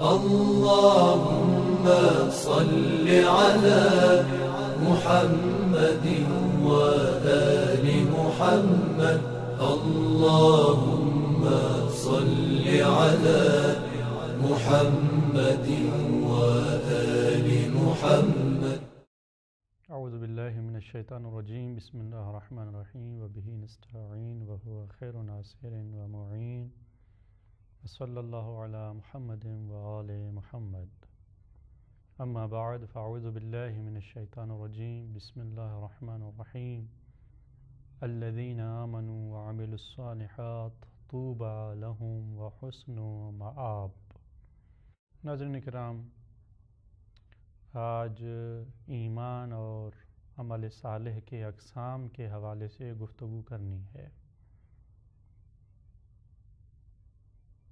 اللهم صل على محمد وآل محمد اللهم صل على محمد وآل محمد أعوذ بالله من الشيطان الرجيم بسم الله الرحمن الرحيم وبه نستعين وهو خير ناصر ومعين صلی اللہ علیہ محمد وََ محمد اما بعد فاعوذ باللہ من الشیطان الرجیم بسم اللہ الرحمن الرحیم الذین آمنوا طوبا الصالحات و لهم و معاب ناظرین اکرام آج ایمان اور عمل صالح کے اقسام کے حوالے سے گفتگو کرنی ہے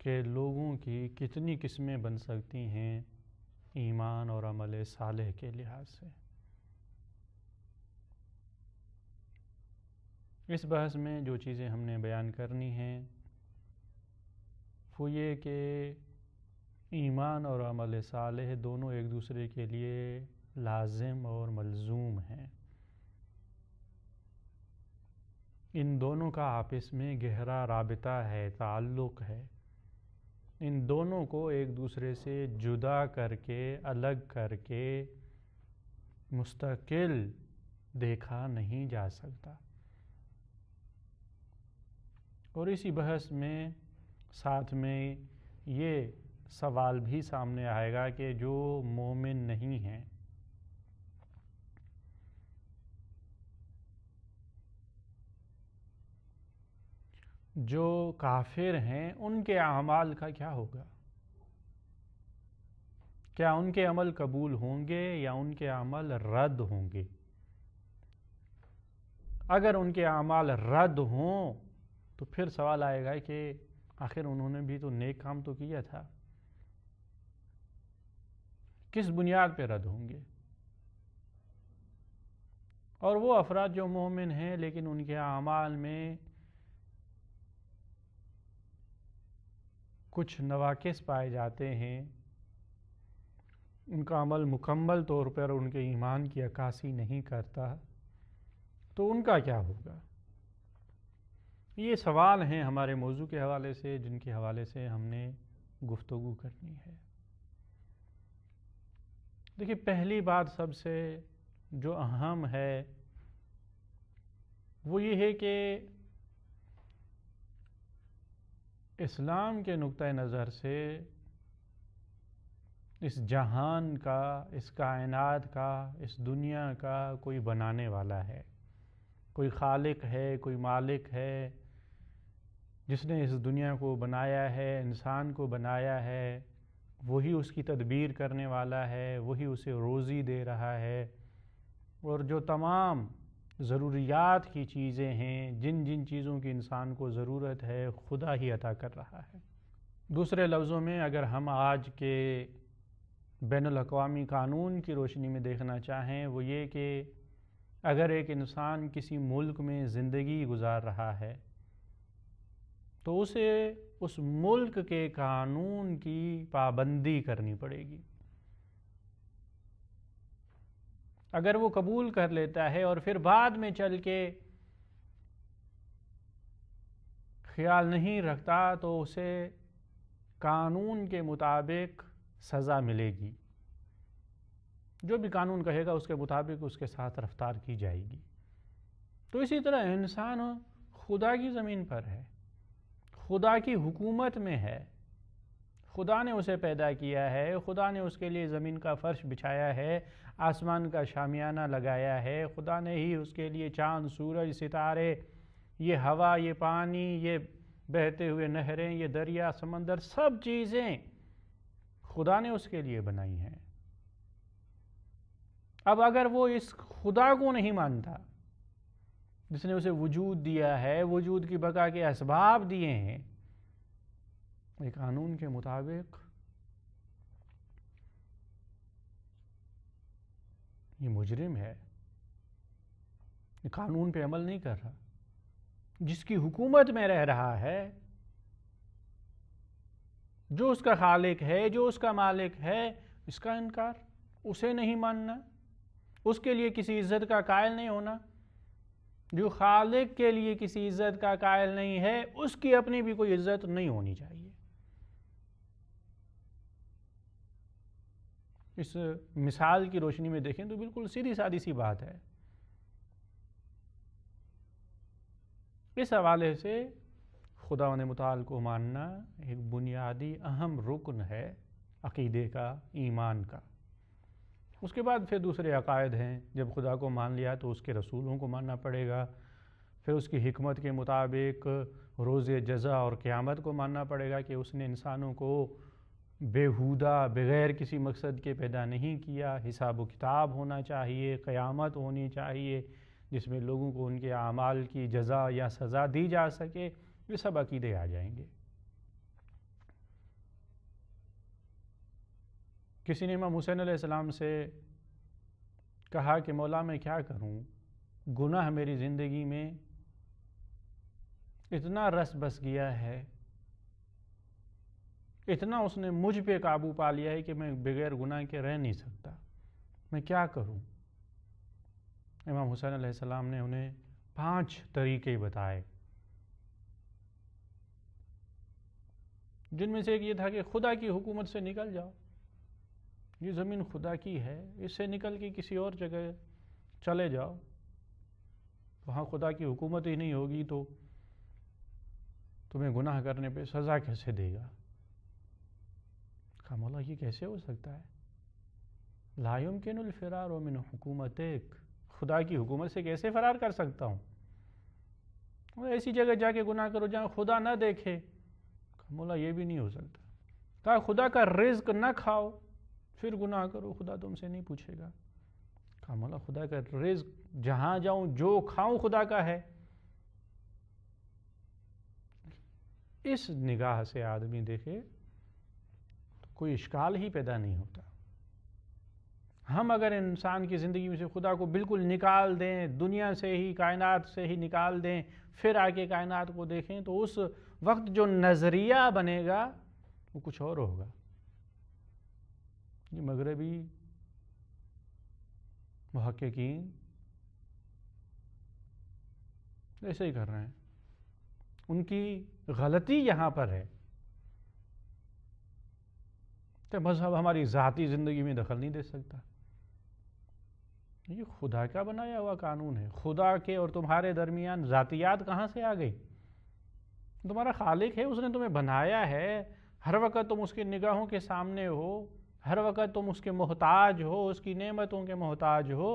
کہ لوگوں کی کتنی قسمیں بن سکتی ہیں ایمان اور عمل صالح کے لحاظ سے اس بحث میں جو چیزیں ہم نے بیان کرنی ہیں وہ یہ کہ ایمان اور عمل صالح دونوں ایک دوسرے کے لیے لازم اور ملزوم ہیں ان دونوں کا آپس میں گہرا رابطہ ہے تعلق ہے ان دونوں کو ایک دوسرے سے جدا کر کے الگ کر کے مستقل دیکھا نہیں جا سکتا اور اسی بحث میں ساتھ میں یہ سوال بھی سامنے آئے گا کہ جو مومن نہیں ہیں جو کافر ہیں ان کے اعمال کا کیا ہوگا کیا ان کے عمل قبول ہوں گے یا ان کے عمل رد ہوں گے اگر ان کے اعمال رد ہوں تو پھر سوال آئے گا کہ آخر انہوں نے بھی تو نیک کام تو کیا تھا کس بنیاد پہ رد ہوں گے اور وہ افراد جو مومن ہیں لیکن ان کے اعمال میں کچھ نواقص پائے جاتے ہیں ان کا عمل مکمل طور پر ان کے ایمان کی عکاسی نہیں کرتا تو ان کا کیا ہوگا یہ سوال ہیں ہمارے موضوع کے حوالے سے جن کے حوالے سے ہم نے گفتگو کرنی ہے دیکھیں پہلی بات سب سے جو اہم ہے وہ یہ ہے کہ اسلام کے نکتہ نظر سے اس جہان کا اس کائنات کا اس دنیا کا کوئی بنانے والا ہے کوئی خالق ہے کوئی مالک ہے جس نے اس دنیا کو بنایا ہے انسان کو بنایا ہے وہی اس کی تدبیر کرنے والا ہے وہی اسے روزی دے رہا ہے اور جو تمام ضروریات کی چیزیں ہیں جن جن چیزوں کی انسان کو ضرورت ہے خدا ہی عطا کر رہا ہے دوسرے لفظوں میں اگر ہم آج کے بین الاقوامی قانون کی روشنی میں دیکھنا چاہیں وہ یہ کہ اگر ایک انسان کسی ملک میں زندگی گزار رہا ہے تو اسے اس ملک کے قانون کی پابندی کرنی پڑے گی اگر وہ قبول کر لیتا ہے اور پھر بعد میں چل کے خیال نہیں رکھتا تو اسے قانون کے مطابق سزا ملے گی جو بھی قانون کہے گا اس کے مطابق اس کے ساتھ رفتار کی جائے گی تو اسی طرح انسان خدا کی زمین پر ہے خدا کی حکومت میں ہے خدا نے اسے پیدا کیا ہے خدا نے اس کے لیے زمین کا فرش بچھایا ہے آسمان کا شامیانہ لگایا ہے خدا نے ہی اس کے لیے چاند سورج ستارے یہ ہوا یہ پانی یہ بہتے ہوئے نہریں یہ دریا سمندر سب چیزیں خدا نے اس کے لیے بنائی ہیں اب اگر وہ اس خدا کو نہیں مانتا جس نے اسے وجود دیا ہے وجود کی بقا کے اسباب دیے ہیں ایک قانون کے مطابق یہ مجرم ہے یہ قانون پہ عمل نہیں کر رہا جس کی حکومت میں رہ رہا ہے جو اس کا خالق ہے جو اس کا مالک ہے اس کا انکار اسے نہیں ماننا اس کے لیے کسی عزت کا قائل نہیں ہونا جو خالق کے لیے کسی عزت کا قائل نہیں ہے اس کی اپنی بھی کوئی عزت نہیں ہونی چاہیے اس مثال کی روشنی میں دیکھیں تو بالکل سیدھی سادھی سی بات ہے اس حوالے سے خدا مطالع کو ماننا ایک بنیادی اہم رکن ہے عقیدے کا ایمان کا اس کے بعد پھر دوسرے عقائد ہیں جب خدا کو مان لیا تو اس کے رسولوں کو ماننا پڑے گا پھر اس کی حکمت کے مطابق روز جزا اور قیامت کو ماننا پڑے گا کہ اس نے انسانوں کو بے بغیر کسی مقصد کے پیدا نہیں کیا حساب و کتاب ہونا چاہیے قیامت ہونی چاہیے جس میں لوگوں کو ان کے اعمال کی جزا یا سزا دی جا سکے یہ سب عقیدے آ جائیں گے کسی نے امام حسین علیہ السلام سے کہا کہ مولا میں کیا کروں گناہ میری زندگی میں اتنا رس بس گیا ہے اتنا اس نے مجھ پہ قابو پا لیا ہے کہ میں بغیر گناہ کے رہ نہیں سکتا میں کیا کروں امام حسین علیہ السلام نے انہیں پانچ طریقے بتائے جن میں سے ایک یہ تھا کہ خدا کی حکومت سے نکل جاؤ یہ زمین خدا کی ہے اس سے نکل کے کسی اور جگہ چلے جاؤ وہاں خدا کی حکومت ہی نہیں ہوگی تو تمہیں گناہ کرنے پہ سزا کیسے دے گا مولا یہ کیسے ہو سکتا ہے لا یمکن الفرار من حکومت ایک خدا کی حکومت سے کیسے فرار کر سکتا ہوں ایسی جگہ جا کے گناہ کرو جہاں خدا نہ دیکھے مولا یہ بھی نہیں ہو سکتا کہا خدا کا رزق نہ کھاؤ پھر گناہ کرو خدا تم سے نہیں پوچھے گا کہا مولا خدا کا رزق جہاں جاؤں جو کھاؤں خدا کا ہے اس نگاہ سے آدمی دیکھے کوئی اشکال ہی پیدا نہیں ہوتا ہم اگر انسان کی زندگی میں سے خدا کو بالکل نکال دیں دنیا سے ہی کائنات سے ہی نکال دیں پھر آ کے کائنات کو دیکھیں تو اس وقت جو نظریہ بنے گا وہ کچھ اور ہوگا یہ مغربی محققین ایسے ہی کر رہے ہیں ان کی غلطی یہاں پر ہے کہ مذہب ہماری ذاتی زندگی میں دخل نہیں دے سکتا یہ خدا کا بنایا ہوا قانون ہے خدا کے اور تمہارے درمیان ذاتیات کہاں سے آ گئی تمہارا خالق ہے اس نے تمہیں بنایا ہے ہر وقت تم اس کے نگاہوں کے سامنے ہو ہر وقت تم اس کے محتاج ہو اس کی نعمتوں کے محتاج ہو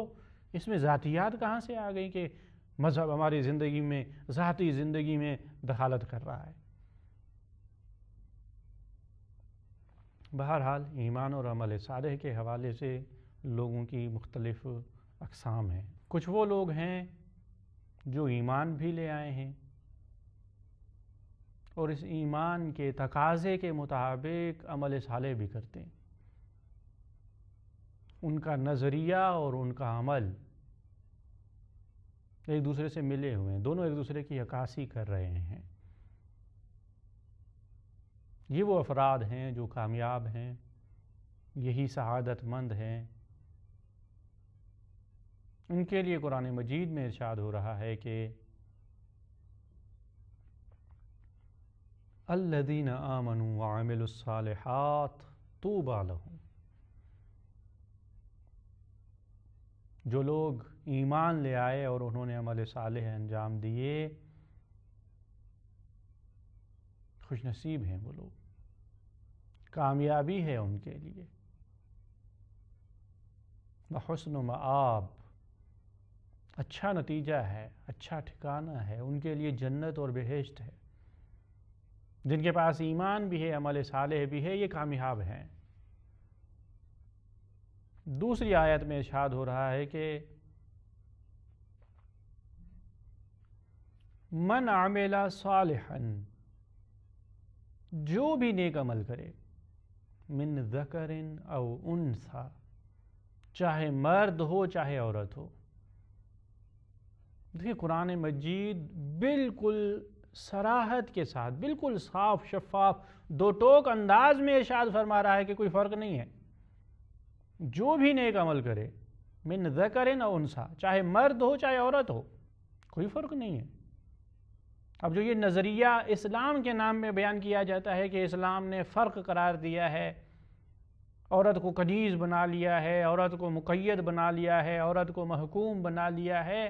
اس میں ذاتیات کہاں سے آ گئی کہ مذہب ہماری زندگی میں ذاتی زندگی میں دخالت کر رہا ہے بہرحال ایمان اور عمل صالح کے حوالے سے لوگوں کی مختلف اقسام ہیں کچھ وہ لوگ ہیں جو ایمان بھی لے آئے ہیں اور اس ایمان کے تقاضے کے مطابق عمل سالے بھی کرتے ہیں ان کا نظریہ اور ان کا عمل ایک دوسرے سے ملے ہوئے ہیں دونوں ایک دوسرے کی عکاسی کر رہے ہیں یہ وہ افراد ہیں جو کامیاب ہیں یہی سعادت مند ہیں ان کے لیے قرآن مجید میں ارشاد ہو رہا ہے کہ اللہ دین الصالحات تو بال جو لوگ ایمان لے آئے اور انہوں نے عمل صالح انجام دیے خوش نصیب ہیں وہ لوگ کامیابی ہے ان کے لیے بحسن و معاب اچھا نتیجہ ہے اچھا ٹھکانہ ہے ان کے لیے جنت اور بہشت ہے جن کے پاس ایمان بھی ہے عمل صالح بھی ہے یہ کامیاب ہیں دوسری آیت میں اشاد ہو رہا ہے کہ من عمل صالحا جو بھی نیک عمل کرے من او انسا چاہے مرد ہو چاہے عورت ہو دیکھیں قرآن مجید بالکل سراحت کے ساتھ بالکل صاف شفاف دو ٹوک انداز میں ارشاد فرما رہا ہے کہ کوئی فرق نہیں ہے جو بھی نیک عمل کرے من ذکر انسا چاہے مرد ہو چاہے عورت ہو کوئی فرق نہیں ہے اب جو یہ نظریہ اسلام کے نام میں بیان کیا جاتا ہے کہ اسلام نے فرق قرار دیا ہے عورت کو قدیز بنا لیا ہے عورت کو مقید بنا لیا ہے عورت کو محکوم بنا لیا ہے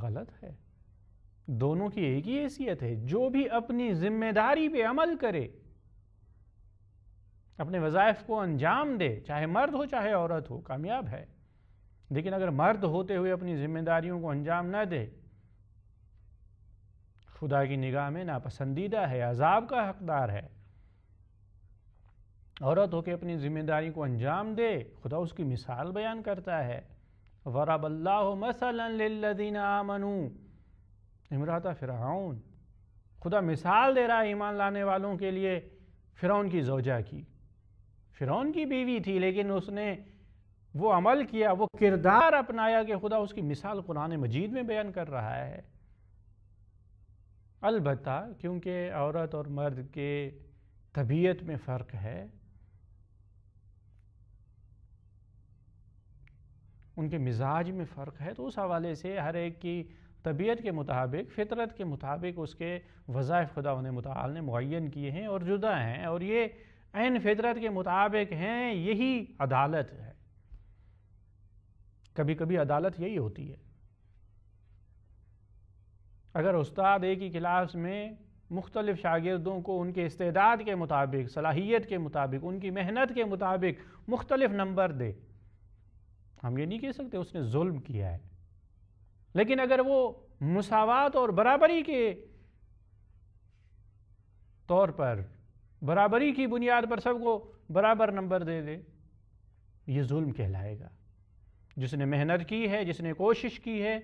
غلط ہے دونوں کی ایک ہی حیثیت ہے جو بھی اپنی ذمہ داری پہ عمل کرے اپنے وظائف کو انجام دے چاہے مرد ہو چاہے عورت ہو کامیاب ہے لیکن اگر مرد ہوتے ہوئے اپنی ذمہ داریوں کو انجام نہ دے خدا کی نگاہ میں ناپسندیدہ ہے عذاب کا حقدار ہے عورت ہو کے اپنی ذمہ داری کو انجام دے خدا اس کی مثال بیان کرتا ہے ورب اللہ مثلا للذین آمنو امراۃ فرعون خدا مثال دے رہا ہے ایمان لانے والوں کے لیے فرعون کی زوجہ کی فرعون کی بیوی تھی لیکن اس نے وہ عمل کیا وہ کردار اپنایا کہ خدا اس کی مثال قرآن مجید میں بیان کر رہا ہے البتہ کیونکہ عورت اور مرد کے طبیعت میں فرق ہے ان کے مزاج میں فرق ہے تو اس حوالے سے ہر ایک کی طبیعت کے مطابق فطرت کے مطابق اس کے وظائف خدا انہیں متعال نے معین کیے ہیں اور جدا ہیں اور یہ عین فطرت کے مطابق ہیں یہی عدالت ہے کبھی کبھی عدالت یہی ہوتی ہے اگر استاد ایک ہی کلاس میں مختلف شاگردوں کو ان کے استعداد کے مطابق صلاحیت کے مطابق ان کی محنت کے مطابق مختلف نمبر دے ہم یہ نہیں کہہ سکتے اس نے ظلم کیا ہے لیکن اگر وہ مساوات اور برابری کے طور پر برابری کی بنیاد پر سب کو برابر نمبر دے دے یہ ظلم کہلائے گا جس نے محنت کی ہے جس نے کوشش کی ہے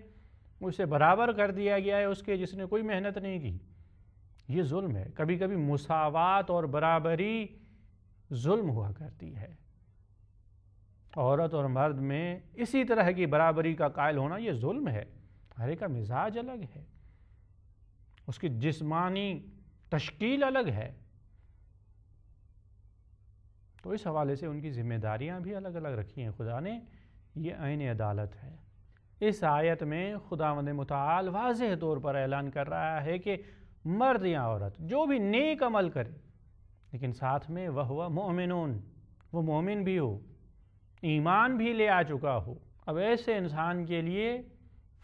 اسے برابر کر دیا گیا ہے اس کے جس نے کوئی محنت نہیں کی یہ ظلم ہے کبھی کبھی مساوات اور برابری ظلم ہوا کرتی ہے عورت اور مرد میں اسی طرح کی برابری کا قائل ہونا یہ ظلم ہے ہر ایک کا مزاج الگ ہے اس کی جسمانی تشکیل الگ ہے تو اس حوالے سے ان کی ذمہ داریاں بھی الگ الگ رکھی ہیں خدا نے یہ عین عدالت ہے اس آیت میں خدا متعال واضح طور پر اعلان کر رہا ہے کہ مرد یا عورت جو بھی نیک عمل کرے لیکن ساتھ میں وہ ہوا مومنون وہ مومن بھی ہو ایمان بھی لے آ چکا ہو اب ایسے انسان کے لیے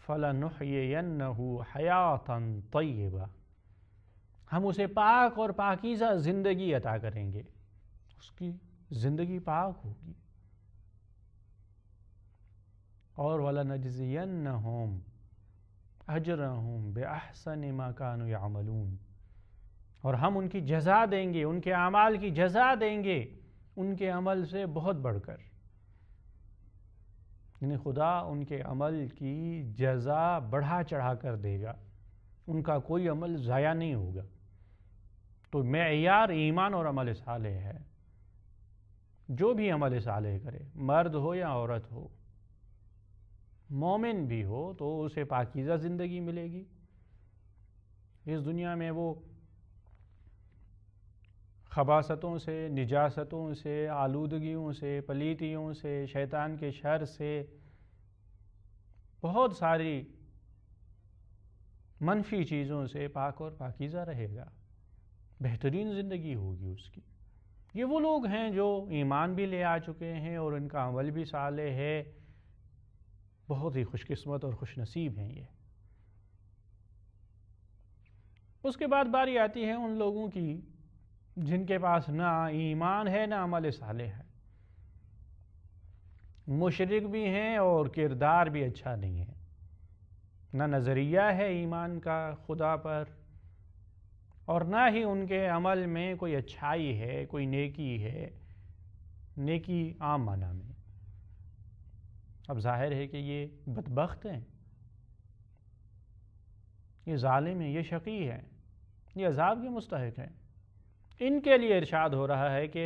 فَلَنُحْيَيَنَّهُ حَيَاطًا طَيِّبًا ہم اسے پاک اور پاکیزہ زندگی عطا کریں گے اس کی زندگی پاک ہوگی اور والا نجین نہ ہوم عجر ہوں بے احسن اما کان اور ہم ان کی جزا دیں گے ان کے عمال کی جزا دیں گے ان کے عمل سے بہت بڑھ کر یعنی خدا ان کے عمل کی جزا بڑھا چڑھا کر دے گا ان کا کوئی عمل ضائع نہیں ہوگا تو معیار ایمان اور عمل صالح ہے جو بھی عمل صالح کرے مرد ہو یا عورت ہو مومن بھی ہو تو اسے پاکیزہ زندگی ملے گی اس دنیا میں وہ خباستوں سے نجاستوں سے آلودگیوں سے پلیتیوں سے شیطان کے شر سے بہت ساری منفی چیزوں سے پاک اور پاکیزہ رہے گا بہترین زندگی ہوگی اس کی یہ وہ لوگ ہیں جو ایمان بھی لے آ چکے ہیں اور ان کا عمل بھی صالح ہے بہت ہی خوش قسمت اور خوش نصیب ہیں یہ اس کے بعد باری آتی ہے ان لوگوں کی جن کے پاس نہ ایمان ہے نہ عمل صالح ہے مشرق بھی ہیں اور کردار بھی اچھا نہیں ہے نہ نظریہ ہے ایمان کا خدا پر اور نہ ہی ان کے عمل میں کوئی اچھائی ہے کوئی نیکی ہے نیکی عام معنی میں اب ظاہر ہے کہ یہ بدبخت ہیں یہ ظالم ہیں یہ شقی ہیں یہ عذاب کے مستحق ہیں ان کے لیے ارشاد ہو رہا ہے کہ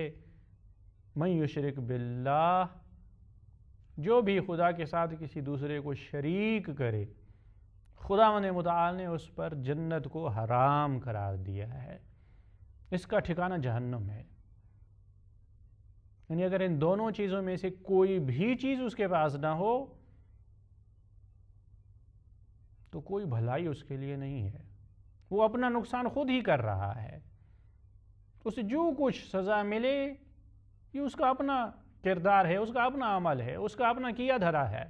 من یشرک باللہ جو بھی خدا کے ساتھ کسی دوسرے کو شریک کرے خدا من نے اس پر جنت کو حرام قرار دیا ہے اس کا ٹھکانہ جہنم ہے یعنی اگر ان دونوں چیزوں میں سے کوئی بھی چیز اس کے پاس نہ ہو تو کوئی بھلائی اس کے لیے نہیں ہے وہ اپنا نقصان خود ہی کر رہا ہے اسے جو کچھ سزا ملے یہ اس کا اپنا کردار ہے اس کا اپنا عمل ہے اس کا اپنا کیا دھرا ہے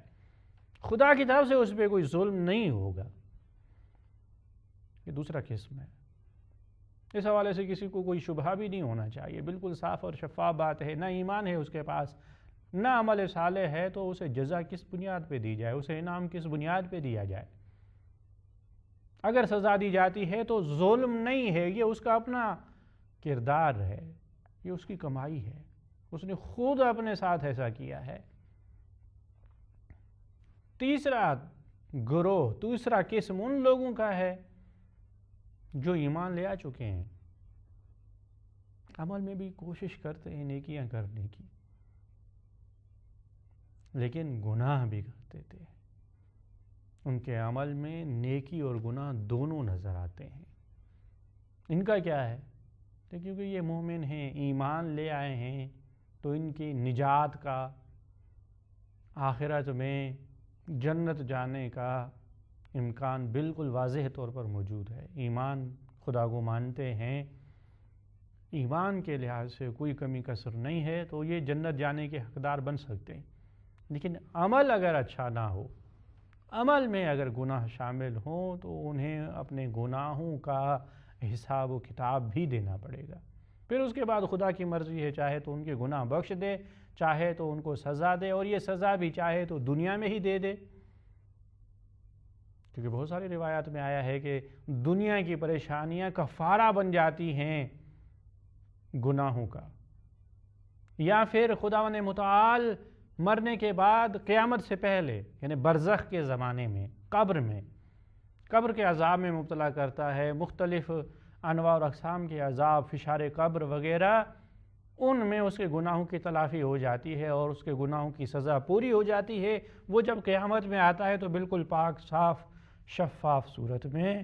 خدا کی طرف سے اس پہ کوئی ظلم نہیں ہوگا یہ دوسرا قسم ہے اس حوالے سے کسی کو کوئی شبہ بھی نہیں ہونا چاہیے بالکل صاف اور شفاف بات ہے نہ ایمان ہے اس کے پاس نہ عمل صالح ہے تو اسے جزا کس بنیاد پہ دی جائے اسے انعام کس بنیاد پہ دیا جائے اگر سزا دی جاتی ہے تو ظلم نہیں ہے یہ اس کا اپنا کردار ہے یہ اس کی کمائی ہے اس نے خود اپنے ساتھ ایسا کیا ہے تیسرا گروہ تیسرا قسم ان لوگوں کا ہے جو ایمان لے آ چکے ہیں عمل میں بھی کوشش کرتے ہیں نیکیاں کرنے کی لیکن گناہ بھی کر دیتے ہیں ان کے عمل میں نیکی اور گناہ دونوں نظر آتے ہیں ان کا کیا ہے کیونکہ یہ مومن ہیں ایمان لے آئے ہیں تو ان کی نجات کا آخرت میں جنت جانے کا امکان بالکل واضح طور پر موجود ہے ایمان خدا کو مانتے ہیں ایمان کے لحاظ سے کوئی کمی کسر نہیں ہے تو یہ جنت جانے کے حقدار بن سکتے ہیں لیکن عمل اگر اچھا نہ ہو عمل میں اگر گناہ شامل ہوں تو انہیں اپنے گناہوں کا حساب و کتاب بھی دینا پڑے گا پھر اس کے بعد خدا کی مرضی ہے چاہے تو ان کے گناہ بخش دے چاہے تو ان کو سزا دے اور یہ سزا بھی چاہے تو دنیا میں ہی دے دے کیونکہ بہت ساری روایات میں آیا ہے کہ دنیا کی پریشانیاں کفارہ بن جاتی ہیں گناہوں کا یا پھر خدا متعال مرنے کے بعد قیامت سے پہلے یعنی برزخ کے زمانے میں قبر میں قبر کے عذاب میں مبتلا کرتا ہے مختلف انواع اور اقسام کے عذاب فشار قبر وغیرہ ان میں اس کے گناہوں کی تلافی ہو جاتی ہے اور اس کے گناہوں کی سزا پوری ہو جاتی ہے وہ جب قیامت میں آتا ہے تو بالکل پاک صاف شفاف صورت میں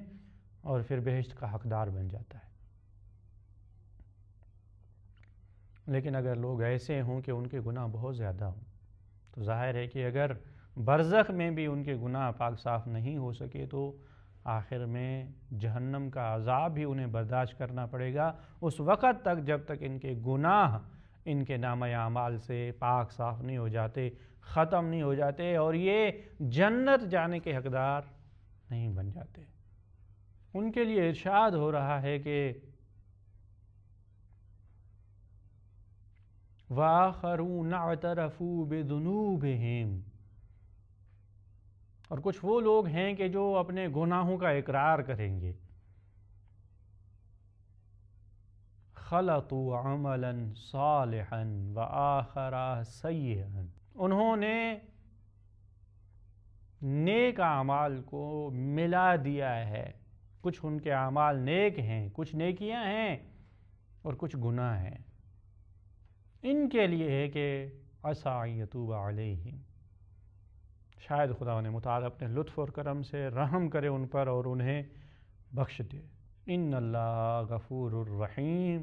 اور پھر بہشت کا حقدار بن جاتا ہے لیکن اگر لوگ ایسے ہوں کہ ان کے گناہ بہت زیادہ ہوں تو ظاہر ہے کہ اگر برزخ میں بھی ان کے گناہ پاک صاف نہیں ہو سکے تو آخر میں جہنم کا عذاب بھی انہیں برداشت کرنا پڑے گا اس وقت تک جب تک ان کے گناہ ان کے نامہ اعمال سے پاک صاف نہیں ہو جاتے ختم نہیں ہو جاتے اور یہ جنت جانے کے حقدار نہیں بن جاتے ان کے لیے ارشاد ہو رہا ہے کہ وَآخَرُونَ عَتَرَفُوا بِذُنُوبِهِمْ اور کچھ وہ لوگ ہیں کہ جو اپنے گناہوں کا اقرار کریں گے خَلَطُوا عَمَلًا صَالِحًا وَآخَرَا سَيِّئًا انہوں نے نیک اعمال کو ملا دیا ہے کچھ ان کے اعمال نیک ہیں کچھ نیکیاں ہیں اور کچھ گناہ ہیں ان کے لیے ہے کہ یتوب علیہ شاید خدا نے مطالعہ اپنے لطف اور کرم سے رحم کرے ان پر اور انہیں بخش دے ان اللہ غفور الرحیم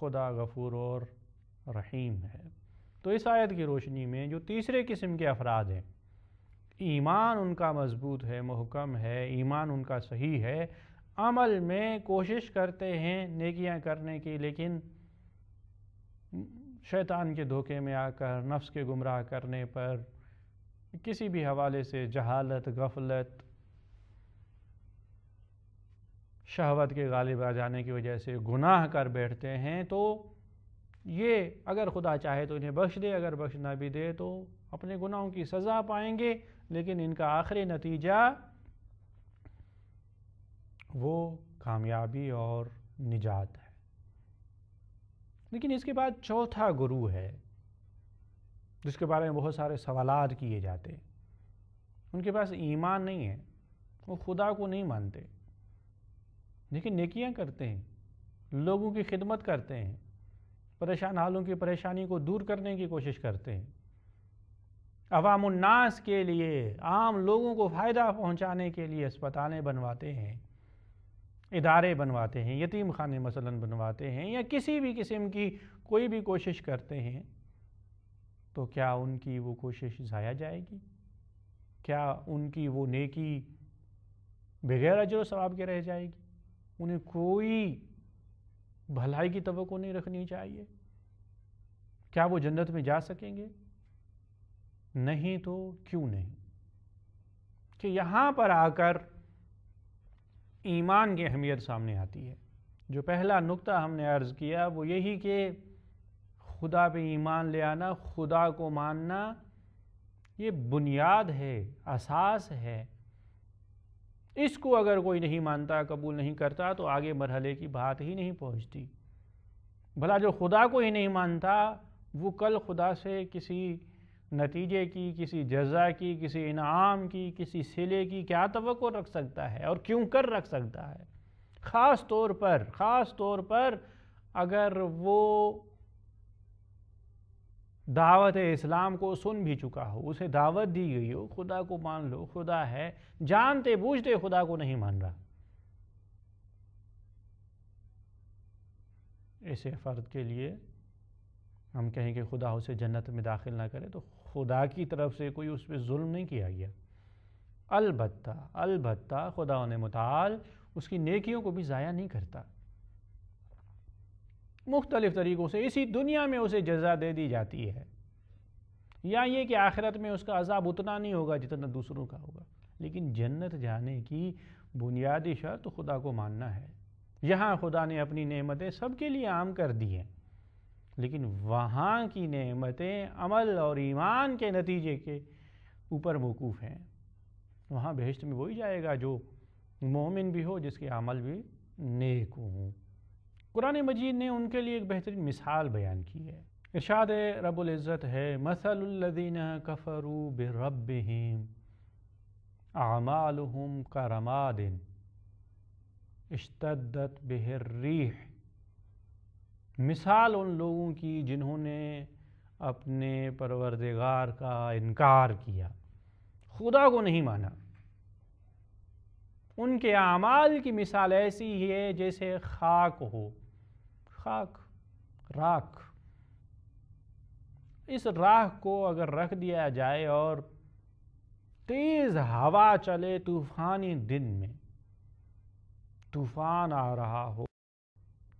خدا غفور اور رحیم ہے تو اس آیت کی روشنی میں جو تیسرے قسم کے افراد ہیں ایمان ان کا مضبوط ہے محکم ہے ایمان ان کا صحیح ہے عمل میں کوشش کرتے ہیں نیکیاں کرنے کی لیکن شیطان کے دھوکے میں آ کر نفس کے گمراہ کرنے پر کسی بھی حوالے سے جہالت غفلت شہوت کے غالب آ جانے کی وجہ سے گناہ کر بیٹھتے ہیں تو یہ اگر خدا چاہے تو انہیں بخش دے اگر بخش نہ بھی دے تو اپنے گناہوں کی سزا پائیں گے لیکن ان کا آخری نتیجہ وہ کامیابی اور نجات ہے لیکن اس کے بعد چوتھا گروہ ہے جس کے بارے میں بہت سارے سوالات کیے جاتے ان کے پاس ایمان نہیں ہے وہ خدا کو نہیں مانتے لیکن نیکیاں کرتے ہیں لوگوں کی خدمت کرتے ہیں پریشان حالوں کی پریشانی کو دور کرنے کی کوشش کرتے ہیں عوام الناس کے لیے عام لوگوں کو فائدہ پہنچانے کے لیے اسپتالیں بنواتے ہیں ادارے بنواتے ہیں یتیم خانے مثلا بنواتے ہیں یا کسی بھی قسم کی کوئی بھی کوشش کرتے ہیں تو کیا ان کی وہ کوشش ضائع جائے گی کیا ان کی وہ نیکی بغیر اجر و ثواب کے رہ جائے گی انہیں کوئی بھلائی کی توقع نہیں رکھنی چاہیے کیا وہ جنت میں جا سکیں گے نہیں تو کیوں نہیں کہ یہاں پر آ کر ایمان کی اہمیت سامنے آتی ہے جو پہلا نقطہ ہم نے عرض کیا وہ یہی کہ خدا پہ ایمان لے آنا خدا کو ماننا یہ بنیاد ہے اساس ہے اس کو اگر کوئی نہیں مانتا قبول نہیں کرتا تو آگے مرحلے کی بات ہی نہیں پہنچتی بھلا جو خدا کو ہی نہیں مانتا وہ کل خدا سے کسی نتیجے کی کسی جزا کی کسی انعام کی کسی سلے کی کیا توقع رکھ سکتا ہے اور کیوں کر رکھ سکتا ہے خاص طور پر خاص طور پر اگر وہ دعوت اسلام کو سن بھی چکا ہو اسے دعوت دی گئی ہو خدا کو مان لو خدا ہے جانتے بوجھتے خدا کو نہیں مان رہا اسے فرد کے لیے ہم کہیں کہ خدا اسے جنت میں داخل نہ کرے تو خدا کی طرف سے کوئی اس پہ ظلم نہیں کیا گیا البتہ البتہ خدا انہیں متعال اس کی نیکیوں کو بھی ضائع نہیں کرتا مختلف طریقوں سے اسی دنیا میں اسے جزا دے دی جاتی ہے یا یہ کہ آخرت میں اس کا عذاب اتنا نہیں ہوگا جتنا دوسروں کا ہوگا لیکن جنت جانے کی بنیادی شرط خدا کو ماننا ہے یہاں خدا نے اپنی نعمتیں سب کے لیے عام کر دی ہیں لیکن وہاں کی نعمتیں عمل اور ایمان کے نتیجے کے اوپر موقوف ہیں وہاں بہشت میں وہی جائے گا جو مومن بھی ہو جس کے عمل بھی نیک ہوں قرآن مجید نے ان کے لیے ایک بہترین مثال بیان کی ہے ارشاد رب العزت ہے مثل الذین کفروا بربہم اعمالہم کرماد اشتدت بہر ریح مثال ان لوگوں کی جنہوں نے اپنے پروردگار کا انکار کیا خدا کو نہیں مانا ان کے اعمال کی مثال ایسی ہی ہے جیسے خاک ہو خاک راکھ اس راک کو اگر رکھ دیا جائے اور تیز ہوا چلے طوفانی دن میں طوفان آ رہا ہو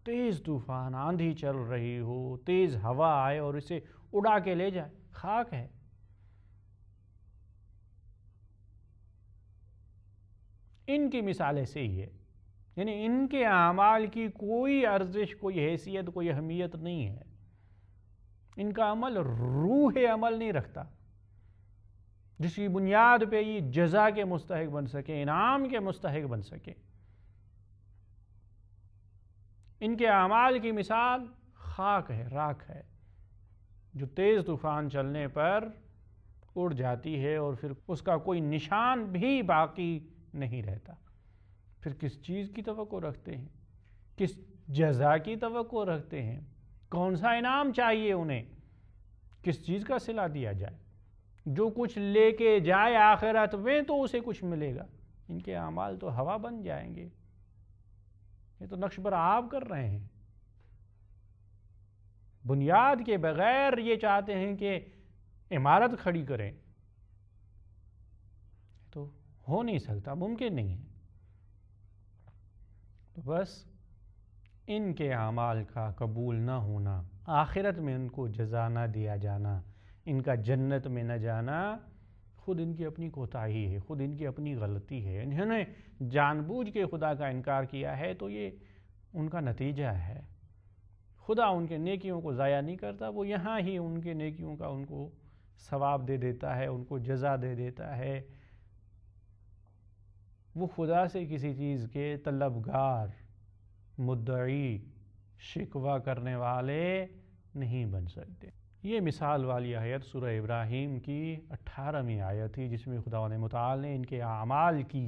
تیز طوفان آندھی چل رہی ہو تیز ہوا آئے اور اسے اڑا کے لے جائے خاک ہے ان کی مثالیں ہی ہے یعنی ان کے اعمال کی کوئی ارزش کوئی حیثیت کوئی اہمیت نہیں ہے ان کا عمل روح عمل نہیں رکھتا جس کی بنیاد پہ یہ جزا کے مستحق بن سکے انعام کے مستحق بن سکے ان کے اعمال کی مثال خاک ہے راکھ ہے جو تیز طوفان چلنے پر اڑ جاتی ہے اور پھر اس کا کوئی نشان بھی باقی نہیں رہتا پھر کس چیز کی توقع رکھتے ہیں کس جزا کی توقع رکھتے ہیں کون سا انعام چاہیے انہیں کس چیز کا صلاح دیا جائے جو کچھ لے کے جائے آخرت میں تو اسے کچھ ملے گا ان کے اعمال تو ہوا بن جائیں گے یہ تو نقش پر آپ کر رہے ہیں بنیاد کے بغیر یہ چاہتے ہیں کہ عمارت کھڑی کریں تو ہو نہیں سکتا ممکن نہیں ہے تو بس ان کے اعمال کا قبول نہ ہونا آخرت میں ان کو جزا نہ دیا جانا ان کا جنت میں نہ جانا خود ان کی اپنی کوتاہی ہے خود ان کی اپنی غلطی ہے انہوں نے جان بوجھ کے خدا کا انکار کیا ہے تو یہ ان کا نتیجہ ہے خدا ان کے نیکیوں کو ضائع نہیں کرتا وہ یہاں ہی ان کے نیکیوں کا ان کو ثواب دے دیتا ہے ان کو جزا دے دیتا ہے وہ خدا سے کسی چیز کے طلبگار مدعی شکوہ کرنے والے نہیں بن سکتے یہ مثال والی آیت سورہ ابراہیم کی اٹھارہویں آیت تھی جس میں خدا نے متعال نے ان کے اعمال کی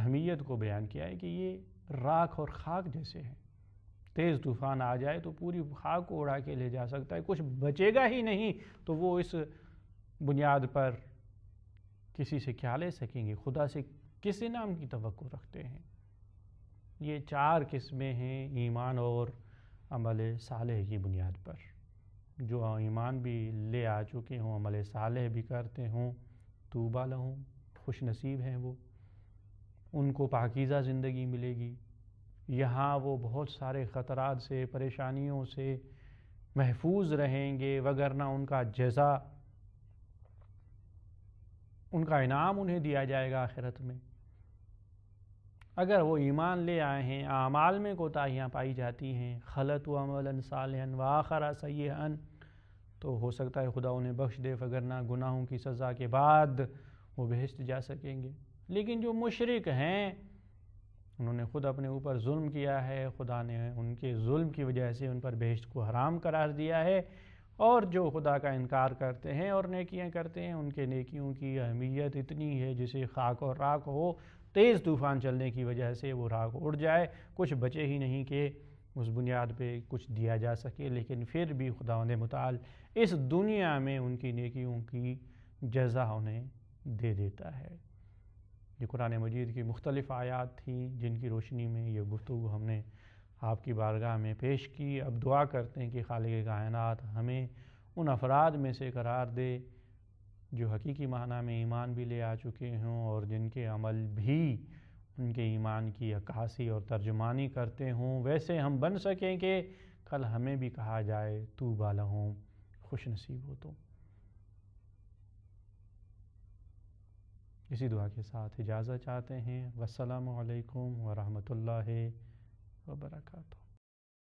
اہمیت کو بیان کیا ہے کہ یہ راکھ اور خاک جیسے ہیں تیز طوفان آ جائے تو پوری خاک کو اڑا کے لے جا سکتا ہے کچھ بچے گا ہی نہیں تو وہ اس بنیاد پر کسی سے کیا لے سکیں گے خدا سے کس انعام کی توقع رکھتے ہیں یہ چار قسمیں ہیں ایمان اور عمل صالح کی بنیاد پر جو ایمان بھی لے آ چکے ہوں عمل صالح بھی کرتے ہوں تو لہوں ہوں خوش نصیب ہیں وہ ان کو پاکیزہ زندگی ملے گی یہاں وہ بہت سارے خطرات سے پریشانیوں سے محفوظ رہیں گے وگرنہ ان کا جزا ان کا انعام انہیں دیا جائے گا آخرت میں اگر وہ ایمان لے آئے ہیں اعمال میں کوتاہیاں پائی جاتی ہیں خلط و عمل صالح واخرا سیئا تو ہو سکتا ہے خدا انہیں بخش دے فگرنہ گناہوں کی سزا کے بعد وہ بہشت جا سکیں گے لیکن جو مشرق ہیں انہوں نے خود اپنے اوپر ظلم کیا ہے خدا نے ان کے ظلم کی وجہ سے ان پر بہشت کو حرام قرار دیا ہے اور جو خدا کا انکار کرتے ہیں اور نیکیاں کرتے ہیں ان کے نیکیوں کی اہمیت اتنی ہے جسے خاک اور راک ہو تیز طوفان چلنے کی وجہ سے وہ راگ اڑ جائے کچھ بچے ہی نہیں کہ اس بنیاد پہ کچھ دیا جا سکے لیکن پھر بھی خدا متعال اس دنیا میں ان کی نیکیوں کی جزا انہیں دے دیتا ہے یہ قرآن مجید کی مختلف آیات تھی جن کی روشنی میں یہ گفتگو ہم نے آپ کی بارگاہ میں پیش کی اب دعا کرتے ہیں کہ خالق کائنات ہمیں ان افراد میں سے قرار دے جو حقیقی معنی میں ایمان بھی لے آ چکے ہوں اور جن کے عمل بھی ان کے ایمان کی عکاسی اور ترجمانی کرتے ہوں ویسے ہم بن سکیں کہ کل ہمیں بھی کہا جائے تو بالا ہوں خوش نصیب ہو تو اسی دعا کے ساتھ اجازت چاہتے ہیں والسلام علیکم ورحمۃ اللہ وبرکاتہ